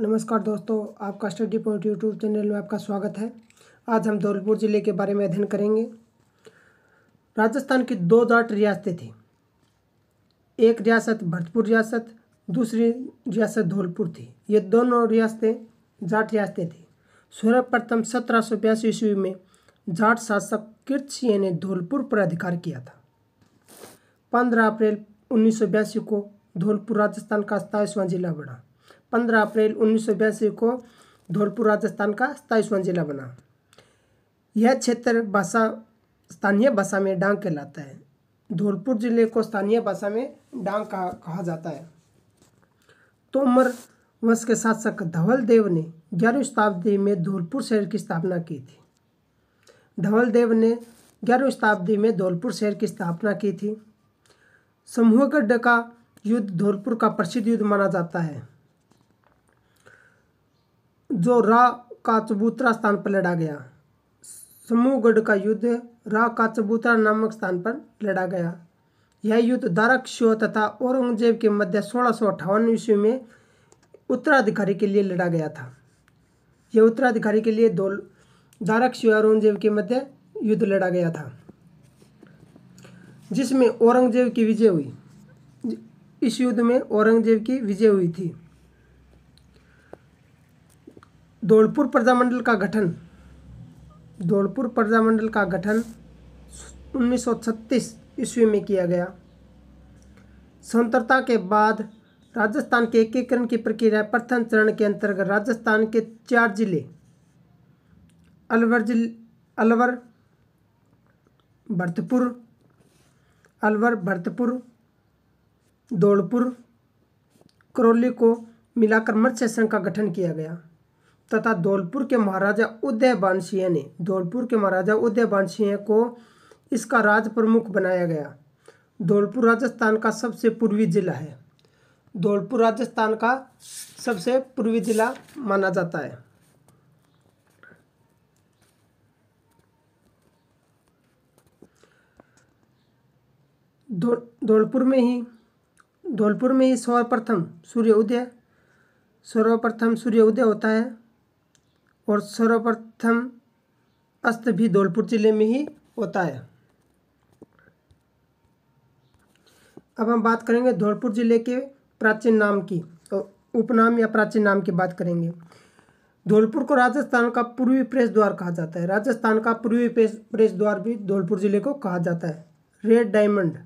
नमस्कार दोस्तों आपका स्टडी पॉइंट यूट्यूब चैनल में आपका स्वागत है आज हम धौलपुर ज़िले के बारे में अध्ययन करेंगे राजस्थान की दो जाट रियासतें थी एक रियासत भरतपुर रियासत दूसरी रियासत धौलपुर थी ये दोनों रियासतें जाट रियासतें थी सर्वप्रथम सत्रह सौ बयासी ईस्वी में जाट शासक कीर्त सिंह ने धौलपुर पर अधिकार किया था पंद्रह अप्रैल उन्नीस सौ बयासी को धौलपुर राजस्थान का सताईसवां जिला बना 15 अप्रैल उन्नीस को धौलपुर राजस्थान का सताईसवां जिला बना यह क्षेत्र भाषा स्थानीय भाषा में डांग कहलाता है धौलपुर जिले को स्थानीय भाषा में डांग कहा कहा जाता है तोमर वंश के शासक धवल देव ने ग्यारहवीं शताब्दी में धौलपुर शहर की स्थापना की थी धवल देव ने ग्यारहवीं शताब्दी में धौलपुर शहर की स्थापना की थी समूहगढ़ का युद्ध धौलपुर का प्रसिद्ध युद्ध माना जाता है जो रा का चबूतरा स्थान पर लड़ा गया समूहगढ़ का युद्ध रा का चबूतरा नामक स्थान पर लड़ा गया यह युद्ध दारकशियो तथा औरंगजेब के मध्य सोलह सौ अट्ठावन ईस्वी में उत्तराधिकारी के लिए लड़ा गया था यह उत्तराधिकारी के लिए दो शिव औरंगजेब के मध्य युद्ध लड़ा गया था जिसमें औरंगजेब की विजय हुई इस युद्ध में औरंगजेब की विजय हुई थी धौलपुर प्रजामंडल का गठन धौलपुर प्रजामंडल का गठन उन्नीस ईस्वी में किया गया स्वतंत्रता के बाद राजस्थान के एकीकरण की प्रक्रिया प्रथम चरण के अंतर्गत राजस्थान के चार जिले अलवर जिल अलवर भरतपुर अलवर भरतपुर धौलपुर करौली को मिलाकर मत्स्य संघ का गठन किया गया तथा धौलपुर के महाराजा उदय बानसिया ने धौलपुर के महाराजा उदय बानसिया को इसका राज प्रमुख बनाया गया धौलपुर राजस्थान का सबसे पूर्वी जिला है धौलपुर राजस्थान का सबसे पूर्वी जिला माना जाता है धौलपुर दो, में ही धौलपुर में ही सर्वप्रथम सूर्योदय सर्वप्रथम सूर्योदय होता है और सर्वप्रथम अस्त भी धौलपुर ज़िले में ही होता है अब हम बात करेंगे धौलपुर ज़िले के प्राचीन नाम की उपनाम या प्राचीन नाम की बात करेंगे धौलपुर को राजस्थान का पूर्वी प्रेस द्वार कहा जाता है राजस्थान का पूर्वी प्रेस प्रेस द्वार भी धौलपुर ज़िले को कहा जाता है red diamond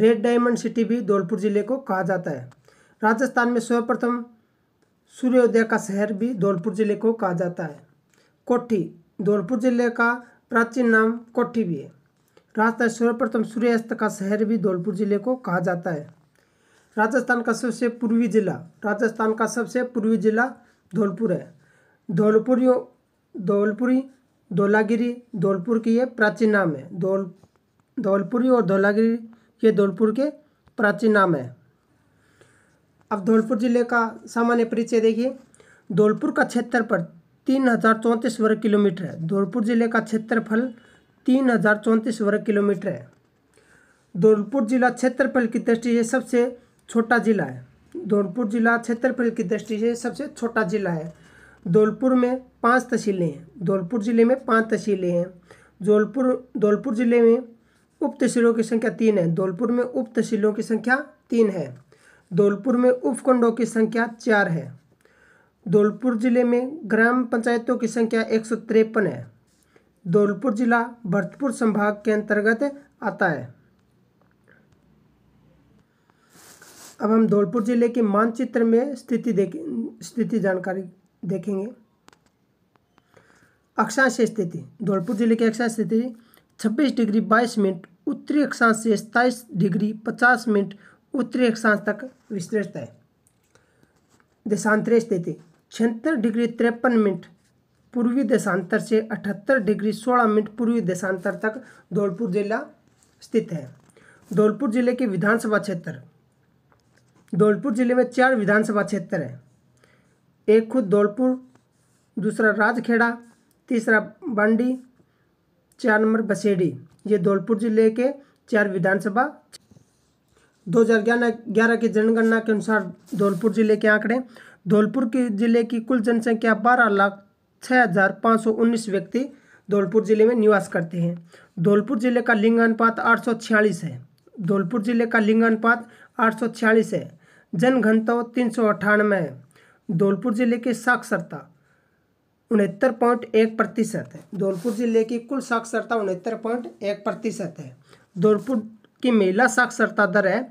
red diamond city भी धौलपुर ज़िले को कहा जाता है राजस्थान में सर्वप्रथम सूर्योदय का शहर भी धौलपुर जिले को कहा जाता है कोठी धौलपुर जिले का प्राचीन नाम कोठी भी है राजस्थान सर्वप्रथम सूर्यास्त का शहर भी धौलपुर जिले को कहा जाता है राजस्थान का सबसे पूर्वी जिला राजस्थान का सबसे पूर्वी जिला धौलपुर है धौलपुरियों धौलपुरी धौलागिरी धौलपुर की ये प्राचीन नाम है धौल धौलपुरी और धौलागिरी ये धौलपुर के प्राचीन नाम है अब धौलपुर जिले का सामान्य परिचय देखिए धौलपुर का क्षेत्रफल तीन हज़ार चौंतीस वर्ग किलोमीटर है धौलपुर जिले का क्षेत्रफल तीन हज़ार चौंतीस वर्ग किलोमीटर है धौलपुर जिला क्षेत्रफल की दृष्टि से सबसे छोटा जिला है धौलपुर जिला क्षेत्रफल की दृष्टि से सबसे छोटा जिला है धौलपुर में पांच तहसीलें हैं धौलपुर जिले में पांच तहसीलें हैं धौलपुर धौलपुर जिले में उप तहसीलों की संख्या तीन है धौलपुर में उप तहसीलों की संख्या तीन है धौलपुर में उपखंडों की संख्या चार है धौलपुर जिले में ग्राम पंचायतों की संख्या एक सौ तिरपन है धौलपुर जिला भरतपुर संभाग के अंतर्गत आता है अब हम धौलपुर जिले के मानचित्र में स्थिति देखें स्थिति जानकारी देखेंगे अक्षांश स्थिति धौलपुर जिले की अक्षांश स्थिति 26 डिग्री 22 मिनट उत्तरी अक्षांश से सत्ताईस डिग्री 50 मिनट उत्तरी अक्षांश तक विस्तृत है देशांतर स्थिति छिहत्तर डिग्री तिरपन मिनट पूर्वी देशांतर से अठहत्तर डिग्री सोलह मिनट पूर्वी देशांतर तक धौलपुर जिला स्थित है धौलपुर जिले के विधानसभा क्षेत्र धौलपुर जिले में चार विधानसभा क्षेत्र हैं एक खुद धौलपुर दूसरा राजखेड़ा तीसरा बांडी चार नंबर बसेड़ी ये धौलपुर जिले के चार विधानसभा दो हजार ग्यारह की जनगणना के अनुसार धौलपुर जिले के आंकड़े धौलपुर के जिले की कुल जनसंख्या बारह लाख छः हजार पाँच सौ उन्नीस व्यक्ति धौलपुर जिले में निवास करते हैं धौलपुर जिले का लिंगानुपात आठ सौ छियालीस है धौलपुर जिले का लिंगानुपात आठ सौ छियालीस है जनघनत्व तीन सौ अट्ठानवे है धौलपुर जिले की साक्षरता उनहत्तर पॉइंट एक प्रतिशत है धौलपुर जिले की कुल साक्षरता उनहत्तर पॉइंट एक प्रतिशत है धौलपुर कि महिला साक्षरता दर है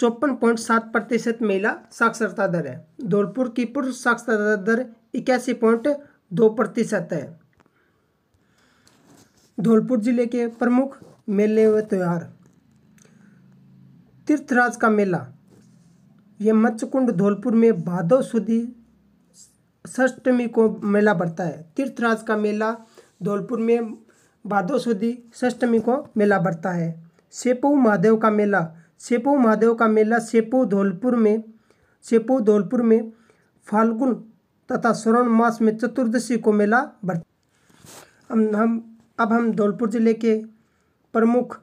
चौपन पॉइंट सात प्रतिशत महिला साक्षरता दर है धौलपुर की पुरुष साक्षरता दर इक्यासी पॉइंट दो प्रतिशत है धौलपुर जिले के प्रमुख मेले व त्यौहार तीर्थराज का मेला यह मत्स्यकुंड धौलपुर में भादव सुधी षष्टमी को मेला बढ़ता है तीर्थराज का मेला धौलपुर में भादव सुधी षष्टमी को मेला बढ़ता है सेपो महादेव का मेला सेपो महादेव का मेला सेपो धौलपुर में सेपो धौलपुर में फाल्गुन तथा स्वर्ण मास में चतुर्दशी को मेला भर हम हम अब हम धौलपुर जिले के प्रमुख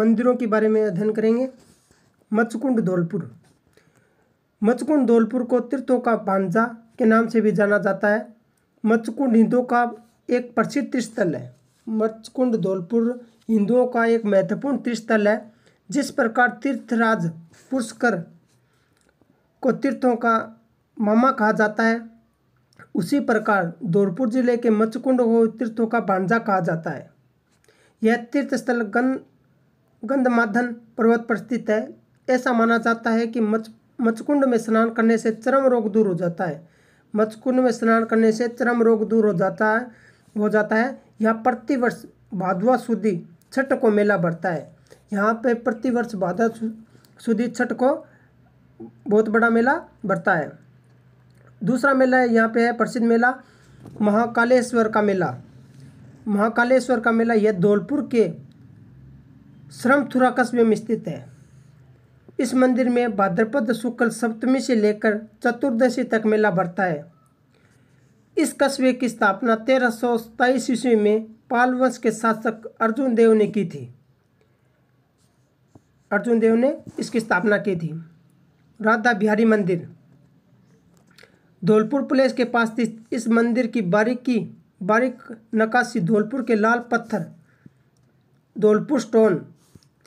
मंदिरों के बारे में अध्ययन करेंगे मचकुंड धौलपुर मचकुंड धौलपुर को तीर्थों का भांजा के नाम से भी जाना जाता है मचकुंड हिंदू का एक प्रसिद्ध स्थल है मत्स्यकुंड धौलपुर हिंदुओं का एक महत्वपूर्ण तीर्थस्थल है जिस प्रकार तीर्थराज पुष्कर को तीर्थों का मामा कहा जाता है उसी प्रकार धौलपुर जिले के मत्स्यकुंड को तीर्थों का भांजा कहा जाता है यह तीर्थस्थल गंध गंधमाधन पर्वत पर स्थित है ऐसा माना जाता है कि मच मचकुंड में स्नान करने से चरम रोग दूर हो जाता है मचकुंड में स्नान करने से चरम रोग दूर हो जाता है हो जाता है यहाँ प्रतिवर्ष भादवा सुदी छठ को मेला भरता है यहाँ पे प्रतिवर्ष भादवा सुदी छठ को बहुत बड़ा मेला भरता है दूसरा मेला है यहाँ पे है प्रसिद्ध मेला महाकालेश्वर का मेला महाकालेश्वर का मेला यह धौलपुर के श्रमथुरा कस्बे में स्थित है इस मंदिर में भाद्रपद शुक्ल सप्तमी से लेकर चतुर्दशी तक मेला भरता है इस कस्बे की स्थापना तेरह सौ सताईस ईस्वी में पाल वंश के शासक अर्जुन देव ने की थी अर्जुन देव ने इसकी स्थापना की थी राधा बिहारी मंदिर धौलपुर प्लेस के पास स्थित इस मंदिर की बारीकी बारीक नकाशी धौलपुर के लाल पत्थर धौलपुर स्टोन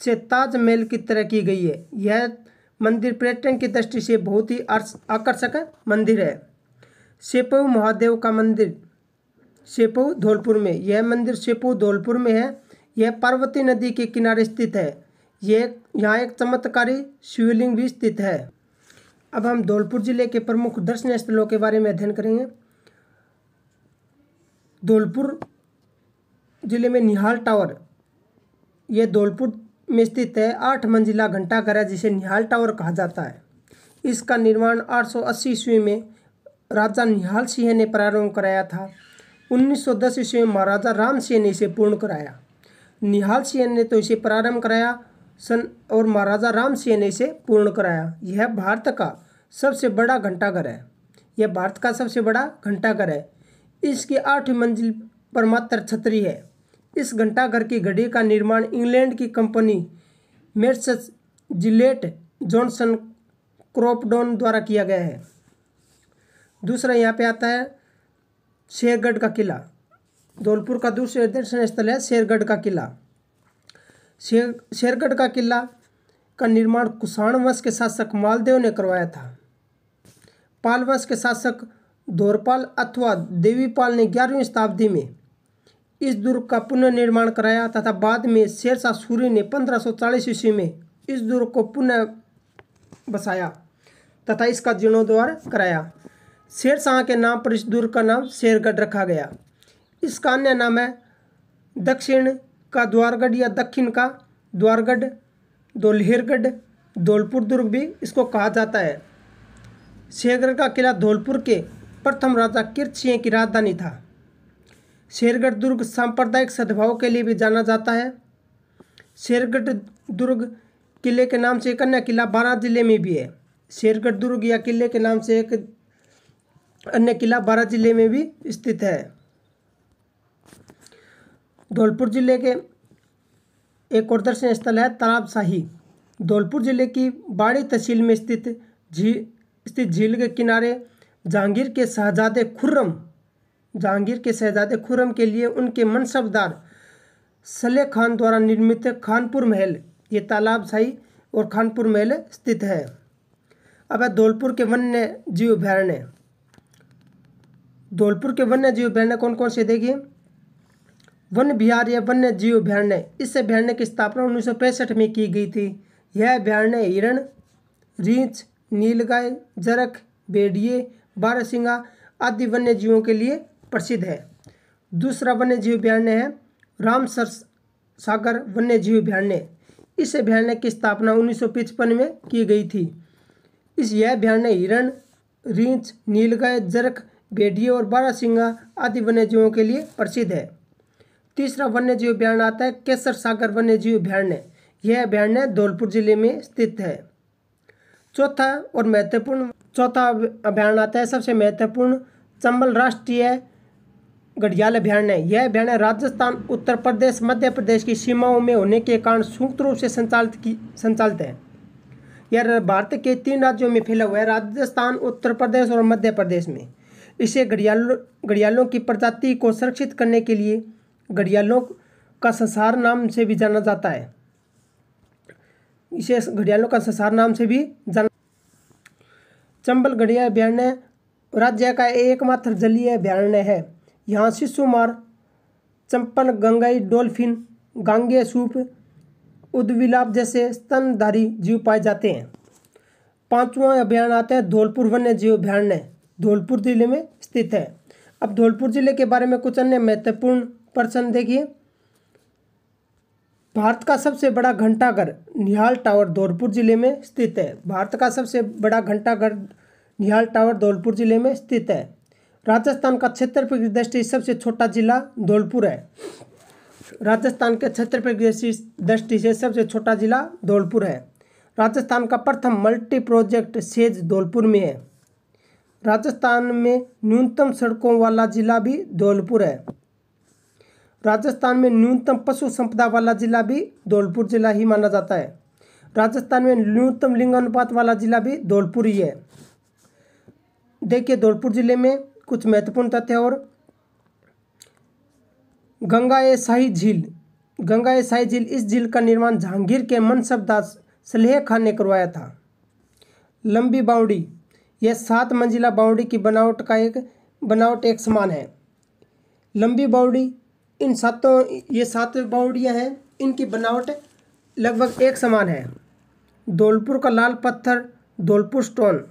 से ताजमहल की तरह की गई है यह मंदिर पर्यटन की दृष्टि से बहुत ही आकर्षक मंदिर है सेपो महादेव का मंदिर सेपो धौलपुर में यह मंदिर सेपो धौलपुर में है यह पार्वती नदी के किनारे स्थित है यह यहाँ एक चमत्कारी शिवलिंग भी स्थित है अब हम धौलपुर जिले के प्रमुख दर्शनीय स्थलों के बारे में अध्ययन करेंगे धौलपुर जिले में निहाल टावर यह धौलपुर में स्थित है आठ मंजिला घंटाघर है जिसे निहाल टावर कहा जाता है इसका निर्माण 880 सौ ईस्वी में राजा निहाल सिंह ने प्रारंभ कराया था 1910 ईस्वी में महाराजा राम सिंह ने इसे पूर्ण कराया निहाल सिंह ने तो इसे प्रारंभ कराया सन और महाराजा राम सिंह ने इसे पूर्ण कराया यह भारत का सबसे बड़ा घंटाघर है यह भारत का सबसे बड़ा घंटाघर है इसकी आठ मंजिल पर मात्र छतरी है इस घंटाघर की घड़ी का निर्माण इंग्लैंड की company Messrs Gillett Johnston Croydon द्वारा किया गया है दूसरा यहाँ पे आता है शेरगढ़ का किला धौलपुर का दूसरा दर्शन स्थल है शेरगढ़ का किला शेर शेरगढ़ का किला का निर्माण कुषाण वंश के शासक मालदेव ने करवाया था पाल वंश के शासक धोरपाल अथवा देवीपाल ने ग्यारहवीं शताब्दी में इस दुर्ग का पुनर्निर्माण कराया तथा बाद में शेरशाह सूरी ने 1540 ईस्वी में इस दुर्ग को पुनः बसाया तथा इसका जीर्णोद्वार कराया शेर शाह के नाम पर इस दुर्ग का नाम शेरगढ़ रखा गया इसका अन्य नाम है दक्षिण का द्वारगढ़ या दक्षिण का द्वारगढ़ दोलहेरगढ़ धौलपुर दुर्ग भी इसको कहा जाता है शेरगढ़ का किला धौलपुर के प्रथम राजा किरत सिंह की राजधानी था शेरगढ़ दुर्ग सांप्रदायिक सद्भाव के लिए भी जाना जाता है शेरगढ़ दुर्ग किले के नाम से एक अन्य किला बारह जिले में भी है शेरगढ़ दुर्ग या किले के नाम से एक अन्य किला बारह जिले में भी स्थित है धौलपुर जिले के एक और दर्शनीय स्थल है तालाब शाही धौलपुर जिले की बाड़ी तहसील में स्थित झील स्थित झील के किनारे जहांगीर के शहजादे खुर्रम जहांगीर के शहजादे खुर्रम के लिए उनके मनसबदार सले खान द्वारा निर्मित खानपुर महल ये तालाब शाही और खानपुर महल स्थित है अब है धौलपुर के वन्य जीव अभ्यारण्य धौलपुर के वन्य जीव अभ्यारण्य कौन कौन से देखिए वन बिहार या वन्य जीव अभ्यारण्य इस अभ्यारण्य की स्थापना उन्नीस में की गई थी यह अभ्यारण्य हिरण रींच नीलगाय जरख बेडिये बारहसिंगा आदि वन्य जीवों के लिए प्रसिद्ध है दूसरा वन्य जीव अभ्यारण्य है रामसर सागर वन्य जीव अभ्यारण्य इस अभ्यारण्य की स्थापना उन्नीस में की गई थी इस यह अभ्यारण्य हिरण रींच नीलगाय जरख भेड़िए और बारहसिंगा आदि वन्यजीवों के लिए प्रसिद्ध है तीसरा वन्यजीव अभ्यारण्य आता है केसर सागर वन्यजीव अभ्यारण्य यह अभ्यारण्य धौलपुर जिले में स्थित है चौथा और महत्वपूर्ण चौथा अभ्यारण्य आता है सबसे महत्वपूर्ण चंबल राष्ट्रीय घड़ियाल अभ्यारण्य यह अभ्यारण्य राजस्थान उत्तर प्रदेश मध्य प्रदेश की सीमाओं में होने के कारण संयुक्त रूप से संचालित की संचालित है यह भारत के तीन राज्यों में फैला हुआ है राजस्थान उत्तर प्रदेश और मध्य प्रदेश में इसे घड़ियालों घड़ियालों की प्रजाति को संरक्षित करने के लिए घड़ियालों का संसार नाम से भी जाना जाता है इसे घड़ियालों का संसार नाम से भी जाना चंबल घड़िया अभ्यारण्य राज्य का एकमात्र जलीय अभ्यारण्य है यहाँ शिशुमार चंपल गंगाई डॉल्फिन गांगे सूप उद्विलाप जैसे स्तनधारी जीव पाए जाते हैं पांचवा अभ्यारण्य आता है धौलपुर वन्य जीव अभ्यारण्य धौलपुर ज़िले में स्थित है अब धौलपुर ज़िले के बारे में कुछ अन्य महत्वपूर्ण प्रश्न देखिए भारत का सबसे बड़ा घंटाघर निहाल टावर धौलपुर ज़िले में स्थित है भारत का सबसे बड़ा घंटाघर निहाल टावर धौलपुर ज़िले में स्थित है राजस्थान का क्षेत्रफल की दृष्टि सबसे छोटा जिला धौलपुर है राजस्थान के क्षेत्रफल की दृष्टि से सबसे छोटा जिला धौलपुर है राजस्थान का प्रथम मल्टी प्रोजेक्ट सेज धौलपुर में है राजस्थान में न्यूनतम सड़कों वाला जिला भी धौलपुर है राजस्थान में न्यूनतम पशु संपदा वाला जिला भी धौलपुर जिला ही माना जाता है राजस्थान में न्यूनतम लिंगानुपात वाला जिला भी धौलपुर ही है देखिए धौलपुर जिले में कुछ महत्वपूर्ण तथ्य और गंगा ए शाही झील गंगा ए शाही झील इस झील का निर्माण जहांगीर के मनसब दास सलेह खान ने करवाया था लंबी बाउडी यह सात मंजिला बाउंड्री की बनावट का एक बनावट एक समान है लंबी बाउंड्री इन सातों ये सात बाउंड्रियाँ हैं इनकी बनावट लगभग एक समान है धौलपुर का लाल पत्थर धौलपुर स्टोन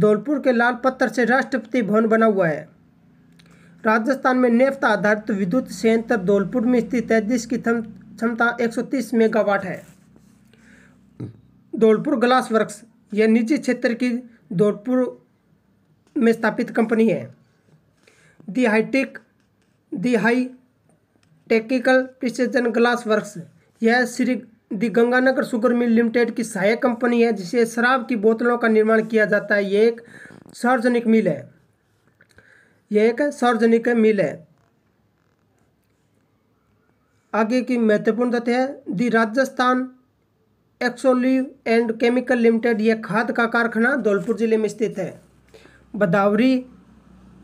धौलपुर के लाल पत्थर से राष्ट्रपति भवन बना हुआ है राजस्थान में नेफ्ता आधारित विद्युत संयंत्र धौलपुर में स्थित है जिसकी क्षमता तीस मेगावाट है धौलपुर ग्लास वर्क्स यह निजी क्षेत्र की दौड़पुर में स्थापित कंपनी है the hitech the high technical precision glass works यह Shri the Ganganagar sugar mill limited की सहायक कंपनी है जिसे शराब की बोतलों का निर्माण किया जाता है यह एक सार्वजनिक मिल है यह एक सार्वजनिक मिल है आगे की महत्वपूर्ण तथ्य है the Rajasthan explosive and chemical limited यह खाद का कारखाना धौलपुर जिले में स्थित है बदावरी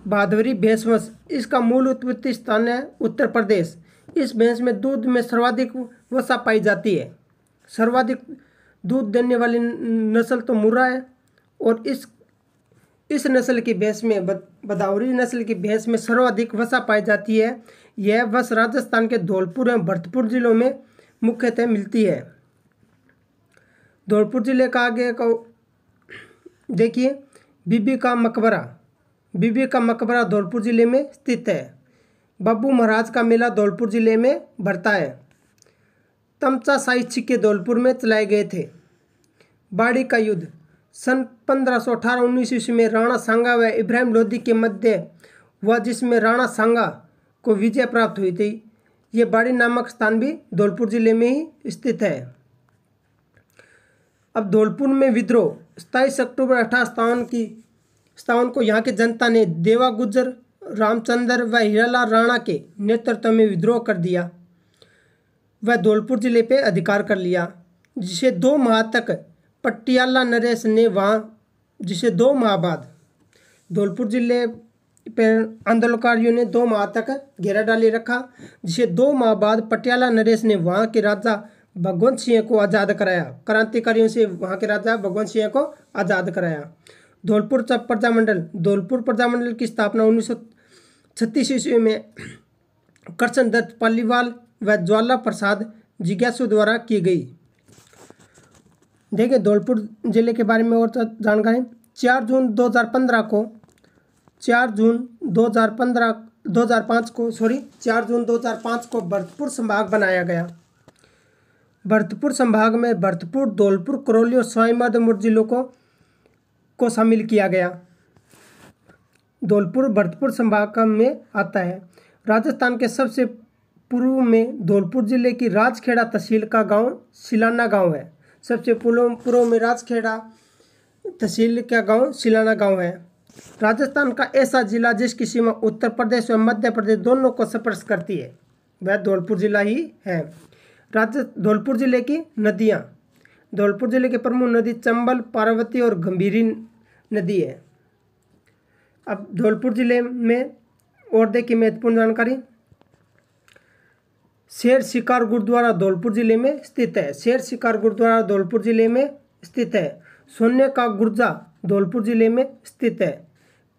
बादवरी भैंसवंश इसका मूल उत्पत्ति स्थान है उत्तर प्रदेश इस भैंस में दूध में सर्वाधिक वसा पाई जाती है सर्वाधिक दूध देने वाली नस्ल तो मुर्रा है और इस इस नस्ल की भैंस में बदावरी नस्ल की भैंस में सर्वाधिक वसा पाई जाती है यह वस राजस्थान के धौलपुर एवं भरतपुर जिलों में मुख्यतः मिलती है धौलपुर ज़िले का आगे देखिए बीबी का मकबरा बीबी का मकबरा धौलपुर ज़िले में स्थित है बब्बू महाराज का मेला धौलपुर ज़िले में भरता है तमचा साई छिक्के धौलपुर में चलाए गए थे बाड़ी का युद्ध सन पंद्रह सौ अठारह उन्नीस ईस्वी में राणा सांगा व इब्राहिम लोधी के मध्य हुआ जिसमें राणा सांगा को विजय प्राप्त हुई थी ये बाड़ी नामक स्थान भी धौलपुर ज़िले में ही स्थित है अब धौलपुर में विद्रोह सताईस अक्टूबर अठारह सतावन की सतावन को यहाँ के जनता ने देवा गुजर रामचंद्र व हीरालाल राणा के नेतृत्व में विद्रोह कर दिया व धौलपुर जिले पर अधिकार कर लिया जिसे दो माह तक पटियाला नरेश ने वहाँ जिसे दो माह बाद धौलपुर जिले पर आंदोलनकारियों ने दो माह तक घेरा डाले रखा जिसे दो माह बाद पटियाला नरेश ने वहाँ के राजा भगवंत सिंह को आज़ाद कराया क्रांतिकारियों से वहाँ के राजा भगवंत सिंह को आज़ाद कराया धौलपुर प्रजामंडल धौलपुर प्रजामंडल की स्थापना उन्नीस सौ छत्तीस ईस्वी में कृष्ण दत्त पालीवाल व ज्वाला प्रसाद जिज्ञासु द्वारा की गई देखिए धौलपुर जिले के बारे में और तो जानकारी चार जून 2015 को चार जून 2015 2005 को सॉरी चार जून 2005 को भरतपुर संभाग बनाया गया भरतपुर संभाग में भरतपुर धौलपुर करौली और सवाईमाधोपुर जिलों को को शामिल किया गया धौलपुर भरतपुर संभाग में आता है राजस्थान के सबसे पूर्व में धौलपुर जिले की राजखेड़ा तहसील का गांव सिलाना गांव है सबसे पूर्व पूर्व में राजखेड़ा तहसील का गांव सिलाना गांव है राजस्थान का ऐसा जिला जिसकी सीमा उत्तर प्रदेश और मध्य प्रदेश दोनों को स्पर्श करती है वह धौलपुर जिला ही है राज्य धौलपुर जिले की नदियाँ धौलपुर जिले की प्रमुख नदी चंबल पार्वती और गंभीरी नदी है अब धौलपुर जिले में और देखिए महत्वपूर्ण जानकारी शेर शिकार गुरुद्वारा धौलपुर जिले में स्थित है शेर शिकार गुरुद्वारा धौलपुर जिले में स्थित है सोने का गुर्जा धौलपुर जिले में स्थित है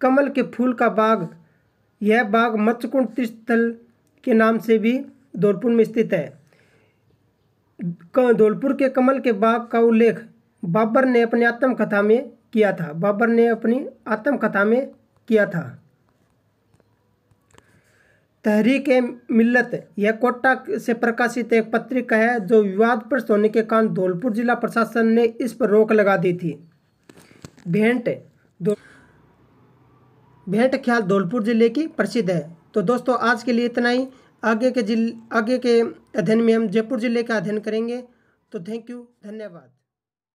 कमल के फूल का बाग यह बाग मत्स्यकुंड तीर्थ स्थल के नाम से भी धौलपुर में स्थित है धौलपुर के कमल के बाग का उल्लेख बाबर ने अपनी आत्मकथा में किया था बाबर ने अपनी आत्मकथा में किया था तहरीक मिल्लत यह कोटा से प्रकाशित एक पत्रिका है जो विवाद पर सोने के कारण धौलपुर जिला प्रशासन ने इस पर रोक लगा दी थी भेंट भेंट ख्याल धौलपुर जिले की प्रसिद्ध है तो दोस्तों आज के लिए इतना ही आगे के जिल आगे के अध्ययन में हम जयपुर ज़िले का अध्ययन करेंगे तो थैंक यू धन्यवाद